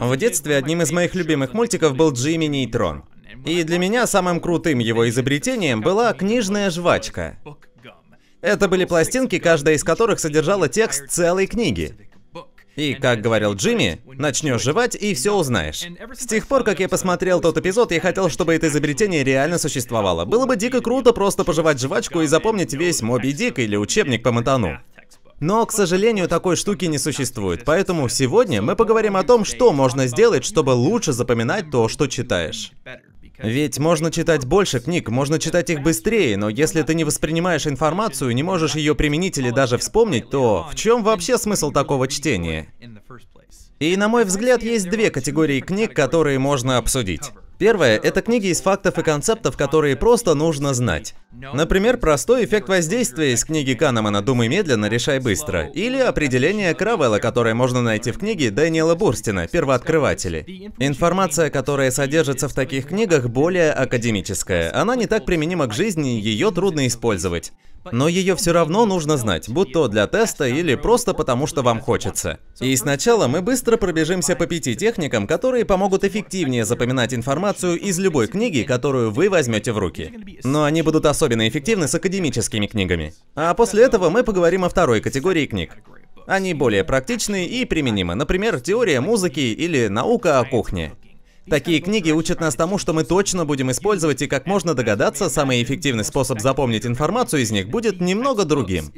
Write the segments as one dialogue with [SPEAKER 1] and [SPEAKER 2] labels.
[SPEAKER 1] В детстве одним из моих любимых мультиков был Джимми Нейтрон. И для меня самым крутым его изобретением была книжная жвачка. Это были пластинки, каждая из которых содержала текст целой книги. И, как говорил Джимми, начнешь жевать и все узнаешь. С тех пор, как я посмотрел тот эпизод, я хотел, чтобы это изобретение реально существовало. Было бы дико круто просто пожевать жвачку и запомнить весь Моби Дик или учебник по мотану. Но, к сожалению, такой штуки не существует, поэтому сегодня мы поговорим о том, что можно сделать, чтобы лучше запоминать то, что читаешь. Ведь можно читать больше книг, можно читать их быстрее, но если ты не воспринимаешь информацию, не можешь ее применить или даже вспомнить, то в чем вообще смысл такого чтения? И на мой взгляд, есть две категории книг, которые можно обсудить. Первое – это книги из фактов и концептов, которые просто нужно знать. Например, простой эффект воздействия из книги Канемана «Думай медленно, решай быстро» или определение Кравелла, которое можно найти в книге Дэниела Бурстина «Первооткрыватели». Информация, которая содержится в таких книгах, более академическая. Она не так применима к жизни, ее трудно использовать. Но ее все равно нужно знать, будь то для теста или просто потому, что вам хочется. И сначала мы быстро пробежимся по пяти техникам, которые помогут эффективнее запоминать информацию информацию из любой книги, которую вы возьмете в руки. Но они будут особенно эффективны с академическими книгами. А после этого мы поговорим о второй категории книг. Они более практичны и применимы, например, теория музыки или наука о кухне. Такие книги учат нас тому, что мы точно будем использовать, и как можно догадаться, самый эффективный способ запомнить информацию из них будет немного другим.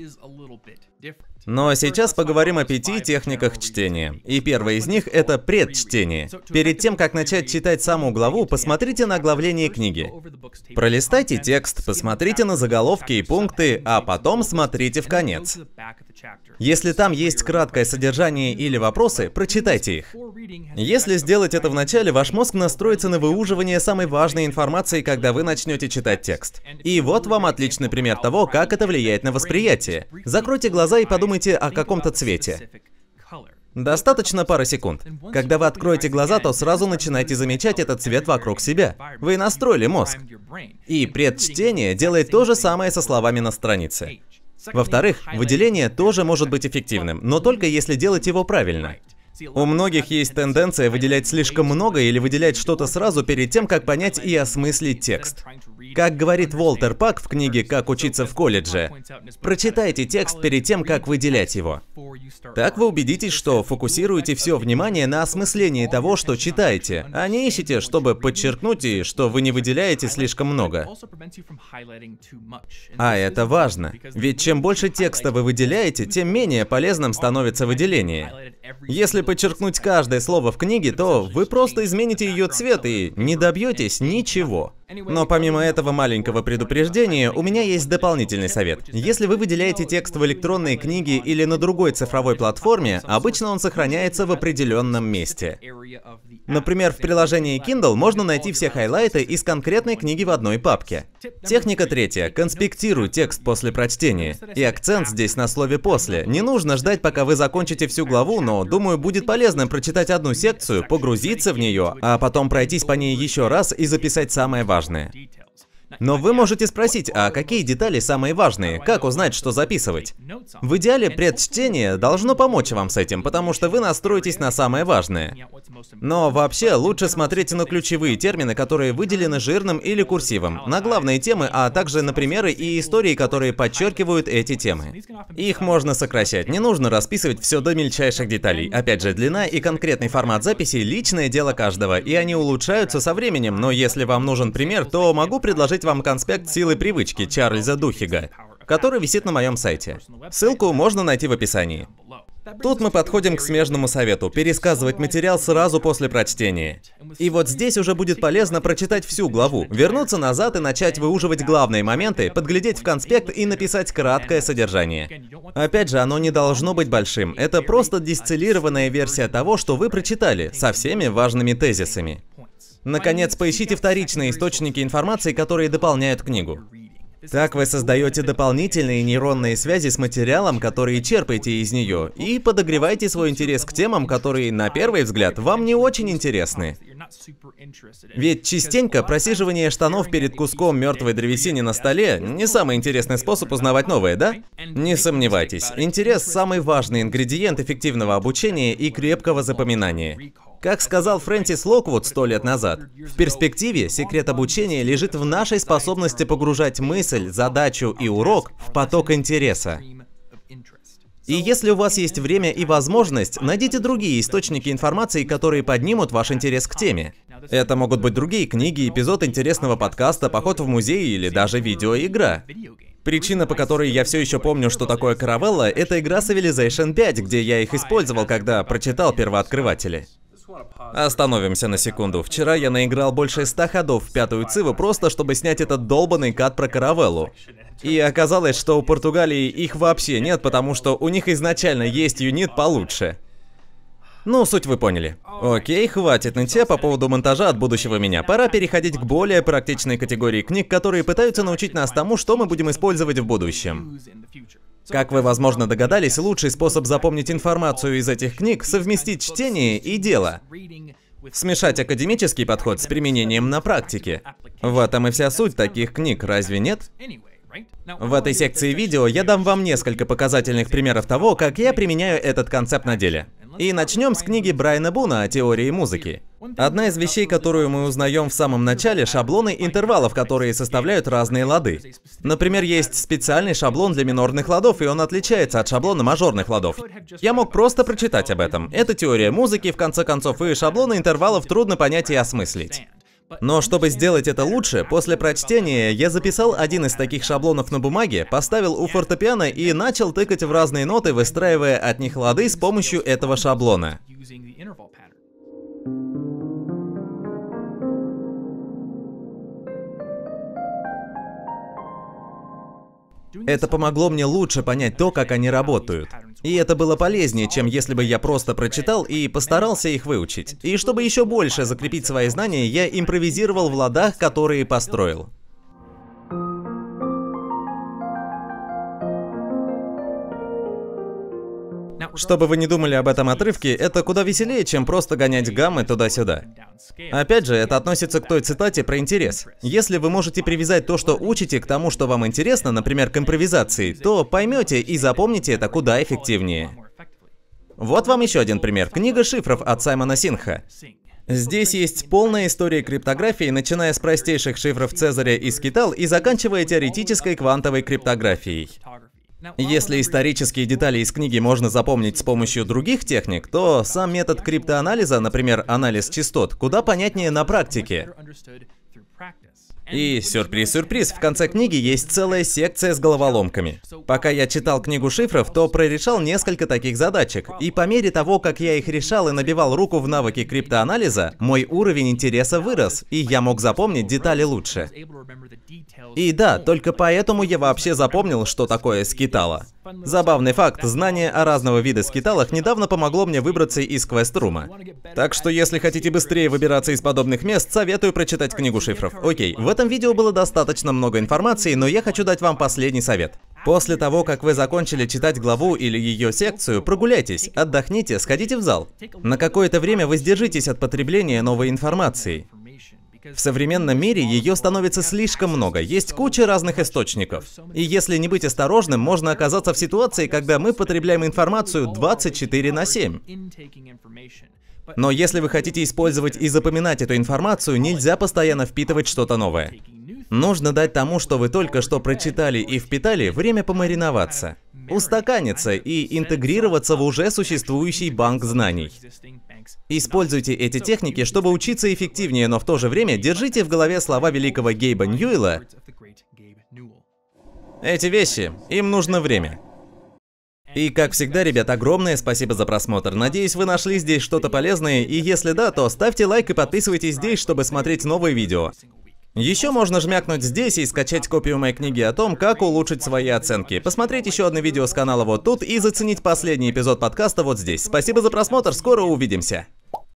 [SPEAKER 1] Но сейчас поговорим о пяти техниках чтения. И первое из них — это предчтение. Перед тем, как начать читать саму главу, посмотрите на оглавление книги. Пролистайте текст, посмотрите на заголовки и пункты, а потом смотрите в конец. Если там есть краткое содержание или вопросы, прочитайте их. Если сделать это в начале, ваш мозг настроится на выуживание самой важной информации, когда вы начнете читать текст. И вот вам отличный пример того, как это влияет на восприятие. Закройте глаза и подумайте, Подумайте о каком-то цвете. Достаточно пары секунд. Когда вы откроете глаза, то сразу начинаете замечать этот цвет вокруг себя. Вы настроили мозг. И предчтение делает то же самое со словами на странице. Во-вторых, выделение тоже может быть эффективным, но только если делать его правильно. У многих есть тенденция выделять слишком много или выделять что-то сразу перед тем, как понять и осмыслить текст. Как говорит Волтер Пак в книге «Как учиться в колледже», прочитайте текст перед тем, как выделять его. Так вы убедитесь, что фокусируете все внимание на осмыслении того, что читаете, а не ищете, чтобы подчеркнуть и что вы не выделяете слишком много. А это важно, ведь чем больше текста вы выделяете, тем менее полезным становится выделение. Если подчеркнуть каждое слово в книге, то вы просто измените ее цвет и не добьетесь ничего. Но помимо этого маленького предупреждения, у меня есть дополнительный совет. Если вы выделяете текст в электронной книге или на другой цифровой платформе, обычно он сохраняется в определенном месте. Например, в приложении Kindle можно найти все хайлайты из конкретной книги в одной папке. Техника третья. Конспектируй текст после прочтения. И акцент здесь на слове «после». Не нужно ждать, пока вы закончите всю главу, но, думаю, будет полезным прочитать одну секцию, погрузиться в нее, а потом пройтись по ней еще раз и записать самое важное. Но вы можете спросить, а какие детали самые важные? Как узнать, что записывать? В идеале предчтение должно помочь вам с этим, потому что вы настроитесь на самое важное. Но вообще лучше смотреть на ключевые термины, которые выделены жирным или курсивом, на главные темы, а также на примеры и истории, которые подчеркивают эти темы. Их можно сокращать, не нужно расписывать все до мельчайших деталей. Опять же, длина и конкретный формат записи – личное дело каждого, и они улучшаются со временем, но если вам нужен пример, то могу предложить предложить вам конспект «Силы привычки» Чарльза Духига, который висит на моем сайте. Ссылку можно найти в описании. Тут мы подходим к смежному совету – пересказывать материал сразу после прочтения. И вот здесь уже будет полезно прочитать всю главу, вернуться назад и начать выуживать главные моменты, подглядеть в конспект и написать краткое содержание. Опять же, оно не должно быть большим, это просто дистиллированная версия того, что вы прочитали, со всеми важными тезисами. Наконец, поищите вторичные источники информации, которые дополняют книгу. Так вы создаете дополнительные нейронные связи с материалом, который черпаете из нее, и подогреваете свой интерес к темам, которые, на первый взгляд, вам не очень интересны. Ведь частенько просиживание штанов перед куском мертвой древесины на столе не самый интересный способ узнавать новое, да? Не сомневайтесь, интерес – самый важный ингредиент эффективного обучения и крепкого запоминания. Как сказал Фрэнсис Локвуд сто лет назад, в перспективе секрет обучения лежит в нашей способности погружать мысль, задачу и урок в поток интереса. И если у вас есть время и возможность, найдите другие источники информации, которые поднимут ваш интерес к теме. Это могут быть другие книги, эпизод интересного подкаста, поход в музей или даже видеоигра. Причина, по которой я все еще помню, что такое каравелла, это игра Civilization 5, где я их использовал, когда прочитал первооткрыватели. Остановимся на секунду. Вчера я наиграл больше ста ходов в пятую циву, просто чтобы снять этот долбанный кат про каравеллу. И оказалось, что у Португалии их вообще нет, потому что у них изначально есть юнит получше. Ну, суть вы поняли. Окей, хватит нытья по поводу монтажа от будущего меня. Пора переходить к более практичной категории книг, которые пытаются научить нас тому, что мы будем использовать в будущем. Как вы, возможно, догадались, лучший способ запомнить информацию из этих книг — совместить чтение и дело. Смешать академический подход с применением на практике. В этом и вся суть таких книг, разве нет? В этой секции видео я дам вам несколько показательных примеров того, как я применяю этот концепт на деле. И начнем с книги Брайана Буна о теории музыки. Одна из вещей, которую мы узнаем в самом начале, шаблоны интервалов, которые составляют разные лады. Например, есть специальный шаблон для минорных ладов, и он отличается от шаблона мажорных ладов. Я мог просто прочитать об этом. Это теория музыки, в конце концов, и шаблоны интервалов трудно понять и осмыслить. Но чтобы сделать это лучше, после прочтения я записал один из таких шаблонов на бумаге, поставил у фортепиано и начал тыкать в разные ноты, выстраивая от них лады с помощью этого шаблона. Это помогло мне лучше понять то, как они работают. И это было полезнее, чем если бы я просто прочитал и постарался их выучить. И чтобы еще больше закрепить свои знания, я импровизировал в ладах, которые построил. Чтобы вы не думали об этом отрывке, это куда веселее, чем просто гонять гаммы туда-сюда. Опять же, это относится к той цитате про интерес. Если вы можете привязать то, что учите, к тому, что вам интересно, например, к импровизации, то поймете и запомните это куда эффективнее. Вот вам еще один пример. Книга шифров от Саймона Синха. Здесь есть полная история криптографии, начиная с простейших шифров Цезаря и Скитал и заканчивая теоретической квантовой криптографией. Если исторические детали из книги можно запомнить с помощью других техник, то сам метод криптоанализа, например, анализ частот, куда понятнее на практике. И сюрприз-сюрприз, в конце книги есть целая секция с головоломками. Пока я читал книгу шифров, то прорешал несколько таких задачек. И по мере того, как я их решал и набивал руку в навыки криптоанализа, мой уровень интереса вырос, и я мог запомнить детали лучше. И да, только поэтому я вообще запомнил, что такое скитало. Забавный факт, знание о разного вида скиталах недавно помогло мне выбраться из квест-рума. Так что если хотите быстрее выбираться из подобных мест, советую прочитать книгу шифров. Окей, в этом видео было достаточно много информации, но я хочу дать вам последний совет. После того, как вы закончили читать главу или ее секцию, прогуляйтесь, отдохните, сходите в зал. На какое-то время воздержитесь от потребления новой информации. В современном мире ее становится слишком много, есть куча разных источников. И если не быть осторожным, можно оказаться в ситуации, когда мы потребляем информацию 24 на 7. Но если вы хотите использовать и запоминать эту информацию, нельзя постоянно впитывать что-то новое. Нужно дать тому, что вы только что прочитали и впитали, время помариноваться, устаканиться и интегрироваться в уже существующий банк знаний. Используйте эти техники, чтобы учиться эффективнее, но в то же время держите в голове слова великого Гейба Ньюэлла. Эти вещи, им нужно время. И как всегда, ребят, огромное спасибо за просмотр. Надеюсь, вы нашли здесь что-то полезное, и если да, то ставьте лайк и подписывайтесь здесь, чтобы смотреть новые видео. Еще можно жмякнуть здесь и скачать копию моей книги о том, как улучшить свои оценки. Посмотреть еще одно видео с канала вот тут и заценить последний эпизод подкаста вот здесь. Спасибо за просмотр, скоро увидимся.